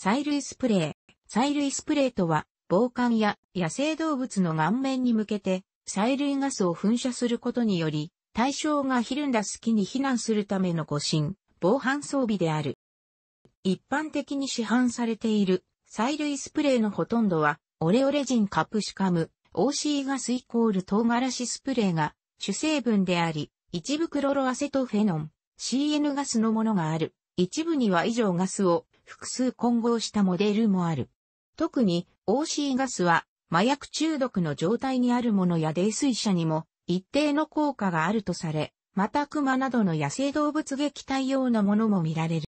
催涙スプレー。催涙スプレーとは、防寒や野生動物の顔面に向けて、催涙ガスを噴射することにより、対象がひるんだ隙に避難するための護身、防犯装備である。一般的に市販されている、催涙スプレーのほとんどは、オレオレジンカプシカム、OC ガスイコール唐辛子スプレーが主成分であり、一部クロロアセトフェノン、CN ガスのものがある。一部には以上ガスを複数混合したモデルもある。特に OC ガスは麻薬中毒の状態にあるものや泥水車にも一定の効果があるとされ、また熊などの野生動物撃退用のものも見られる。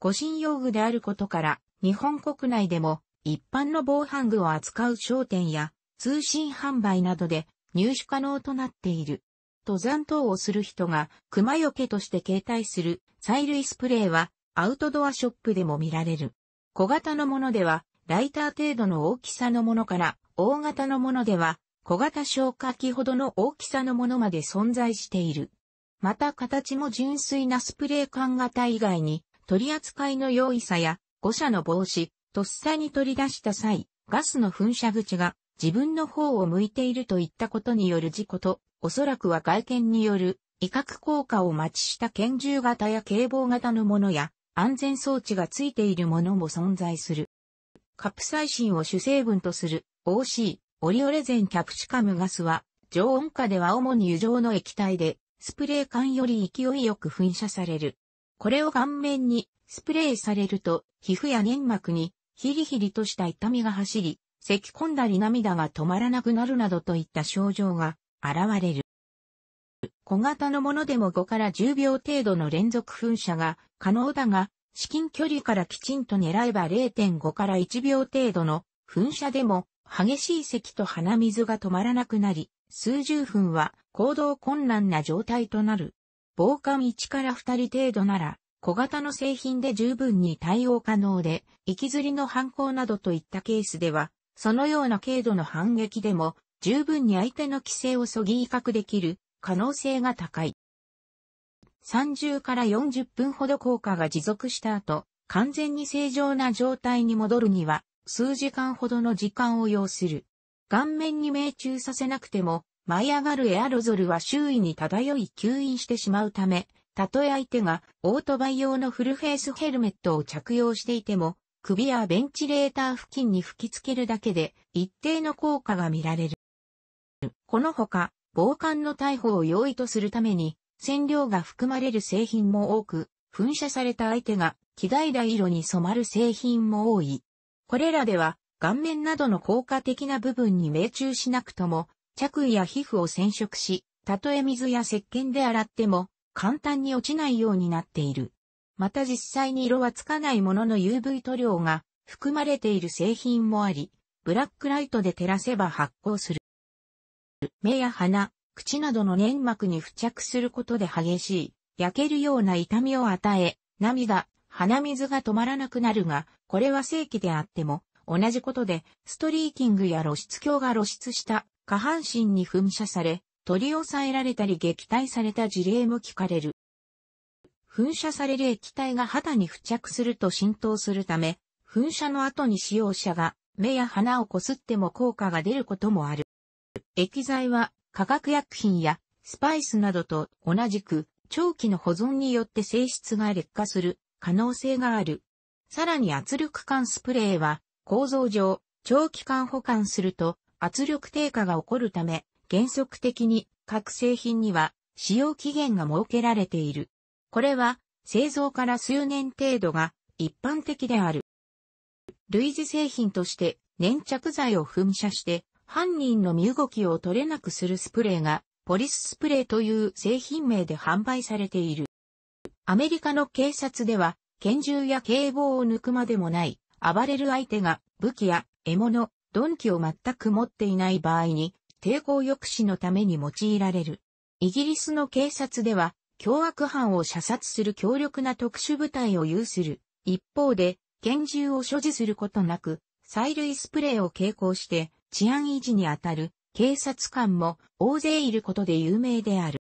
護身用具であることから日本国内でも一般の防犯具を扱う商店や通信販売などで入手可能となっている。登山等をする人が熊よけとして携帯する催涙スプレーはアウトドアショップでも見られる。小型のものでは、ライター程度の大きさのものから、大型のものでは、小型消火器ほどの大きさのものまで存在している。また形も純粋なスプレー缶型以外に、取り扱いの容易さや、誤射の防止、とっさに取り出した際、ガスの噴射口が自分の方を向いているといったことによる事故と、おそらくは外見による威嚇効果を待ちした拳銃型や警棒型のものや、安全装置がついているものも存在する。カプサイシンを主成分とする OC、オリオレゼンキャプシカムガスは、常温下では主に油状の液体で、スプレー管より勢いよく噴射される。これを顔面にスプレーされると、皮膚や粘膜にヒリヒリとした痛みが走り、咳き込んだり涙が止まらなくなるなどといった症状が現れる。小型のものでも5から10秒程度の連続噴射が可能だが、至近距離からきちんと狙えば0.5から1秒程度の噴射でも激しい咳と鼻水が止まらなくなり、数十分は行動困難な状態となる。防寒1から2人程度なら、小型の製品で十分に対応可能で、息ずりの犯行などといったケースでは、そのような軽度の反撃でも、十分に相手の規制をそぎ威嚇できる可能性が高い。30から40分ほど効果が持続した後、完全に正常な状態に戻るには、数時間ほどの時間を要する。顔面に命中させなくても、舞い上がるエアロゾルは周囲に漂い吸引してしまうため、たとえ相手がオートバイ用のフルフェイスヘルメットを着用していても、首やベンチレーター付近に吹きつけるだけで一定の効果が見られる。この他、防寒の逮捕を容易とするために、染料が含まれる製品も多く、噴射された相手が、木平色に染まる製品も多い。これらでは、顔面などの効果的な部分に命中しなくとも、着衣や皮膚を染色し、たとえ水や石鹸で洗っても、簡単に落ちないようになっている。また実際に色はつかないものの UV 塗料が含まれている製品もあり、ブラックライトで照らせば発光する。目や鼻、口などの粘膜に付着することで激しい、焼けるような痛みを与え、涙、鼻水が止まらなくなるが、これは正規であっても、同じことで、ストリーキングや露出鏡が露出した下半身に噴射され、取り押さえられたり撃退された事例も聞かれる。噴射される液体が肌に付着すると浸透するため、噴射の後に使用者が目や鼻をこすっても効果が出ることもある。液剤は化学薬品やスパイスなどと同じく長期の保存によって性質が劣化する可能性がある。さらに圧力管スプレーは構造上長期間保管すると圧力低下が起こるため原則的に各製品には使用期限が設けられている。これは製造から数年程度が一般的である。類似製品として粘着剤を噴射して犯人の身動きを取れなくするスプレーが、ポリススプレーという製品名で販売されている。アメリカの警察では、拳銃や警棒を抜くまでもない、暴れる相手が武器や獲物、鈍器を全く持っていない場合に、抵抗抑止のために用いられる。イギリスの警察では、凶悪犯を射殺する強力な特殊部隊を有する。一方で、拳銃を所持することなく、催涙スプレーを携行して、治安維持にあたる警察官も大勢いることで有名である。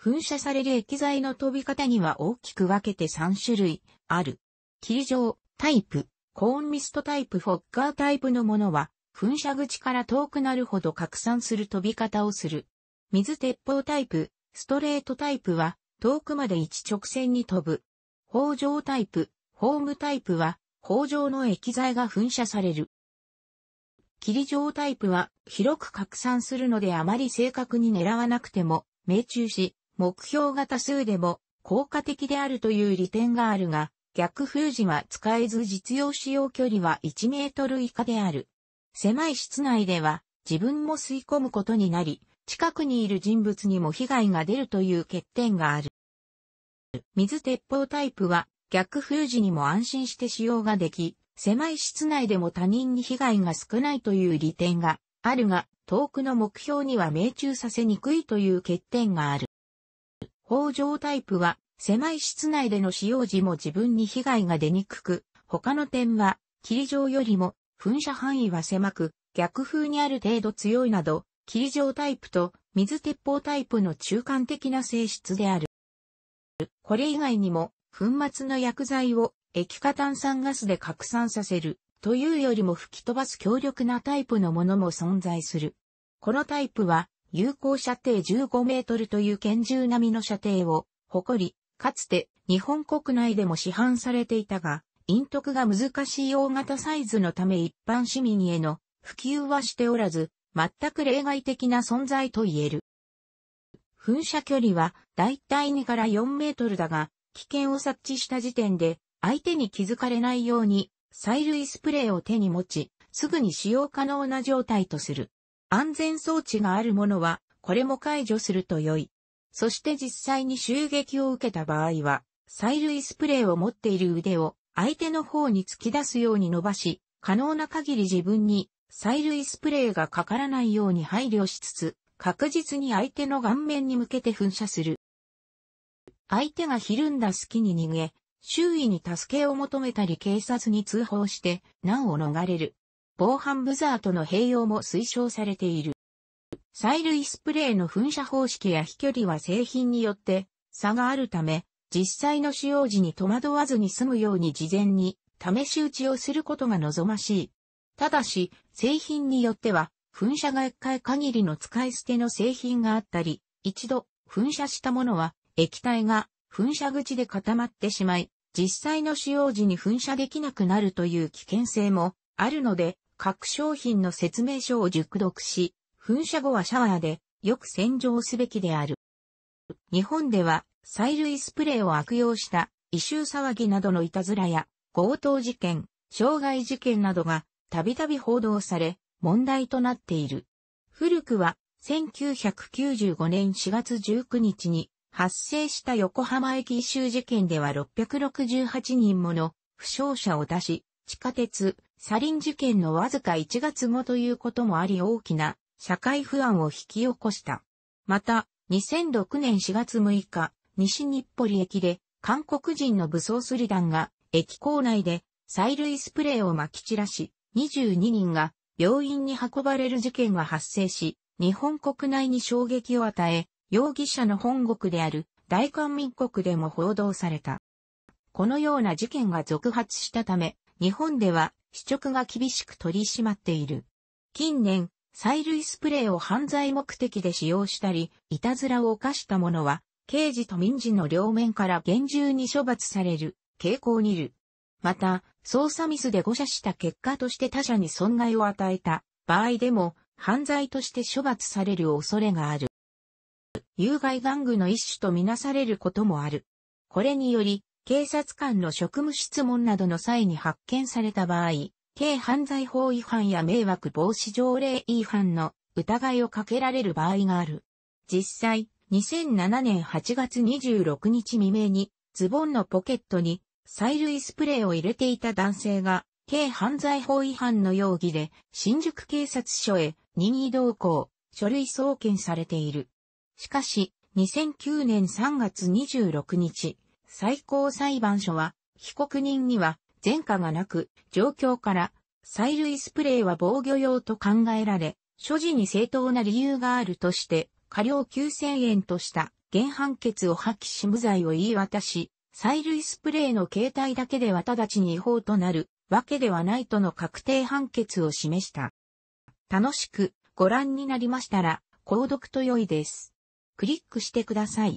噴射される液剤の飛び方には大きく分けて3種類ある。霧状、タイプ、コーンミストタイプ、フォッカータイプのものは、噴射口から遠くなるほど拡散する飛び方をする。水鉄砲タイプ、ストレートタイプは、遠くまで一直線に飛ぶ。砲状タイプ、ホームタイプは、砲状の液剤が噴射される。霧状タイプは広く拡散するのであまり正確に狙わなくても命中し、目標が多数でも効果的であるという利点があるが、逆風時は使えず実用使用距離は1メートル以下である。狭い室内では自分も吸い込むことになり、近くにいる人物にも被害が出るという欠点がある。水鉄砲タイプは逆風時にも安心して使用ができ、狭い室内でも他人に被害が少ないという利点があるが、遠くの目標には命中させにくいという欠点がある。法上タイプは、狭い室内での使用時も自分に被害が出にくく、他の点は、霧状よりも噴射範囲は狭く、逆風にある程度強いなど、霧状タイプと水鉄砲タイプの中間的な性質である。これ以外にも、粉末の薬剤を液化炭酸ガスで拡散させるというよりも吹き飛ばす強力なタイプのものも存在する。このタイプは有効射程15メートルという拳銃並みの射程を誇り、かつて日本国内でも市販されていたが、陰徳が難しい大型サイズのため一般市民への普及はしておらず、全く例外的な存在と言える。噴射距離はだいたい2から4メートルだが、危険を察知した時点で相手に気づかれないように、催涙スプレーを手に持ち、すぐに使用可能な状態とする。安全装置があるものは、これも解除すると良い。そして実際に襲撃を受けた場合は、催涙スプレーを持っている腕を相手の方に突き出すように伸ばし、可能な限り自分に催涙スプレーがかからないように配慮しつつ、確実に相手の顔面に向けて噴射する。相手がひるんだ隙に逃げ、周囲に助けを求めたり警察に通報して、難を逃れる。防犯ブザーとの併用も推奨されている。催涙スプレーの噴射方式や飛距離は製品によって差があるため、実際の使用時に戸惑わずに済むように事前に試し撃ちをすることが望ましい。ただし、製品によっては、噴射が一回限りの使い捨ての製品があったり、一度噴射したものは液体が噴射口で固まってしまい、実際の使用時に噴射できなくなるという危険性もあるので、各商品の説明書を熟読し、噴射後はシャワーでよく洗浄すべきである。日本では、催涙スプレーを悪用した異臭騒ぎなどのいたずらや、強盗事件、傷害事件などがたびたび報道され、問題となっている。古くは、1995年4月19日に、発生した横浜駅異臭事件では668人もの負傷者を出し、地下鉄、サリン事件のわずか1月後ということもあり大きな社会不安を引き起こした。また、2006年4月6日、西日暮里駅で韓国人の武装スリ団が駅構内で催涙スプレーを撒き散らし、22人が病院に運ばれる事件が発生し、日本国内に衝撃を与え、容疑者の本国である大韓民国でも報道された。このような事件が続発したため、日本では、試直が厳しく取り締まっている。近年、催涙スプレーを犯罪目的で使用したり、いたずらを犯した者は、刑事と民事の両面から厳重に処罰される傾向にいる。また、捜査ミスで誤射した結果として他者に損害を与えた場合でも、犯罪として処罰される恐れがある。有害玩具の一種とみなされることもある。これにより、警察官の職務質問などの際に発見された場合、軽犯罪法違反や迷惑防止条例違反の疑いをかけられる場合がある。実際、2007年8月26日未明に、ズボンのポケットに、催涙スプレーを入れていた男性が、軽犯罪法違反の容疑で、新宿警察署へ任意同行、書類送検されている。しかし、2009年3月26日、最高裁判所は、被告人には前科がなく、状況から、催涙スプレーは防御用と考えられ、所持に正当な理由があるとして、過料9000円とした原判決を破棄し無罪を言い渡し、催涙スプレーの携帯だけでは直ちに違法となるわけではないとの確定判決を示した。楽しくご覧になりましたら、購読と良いです。クリックしてください。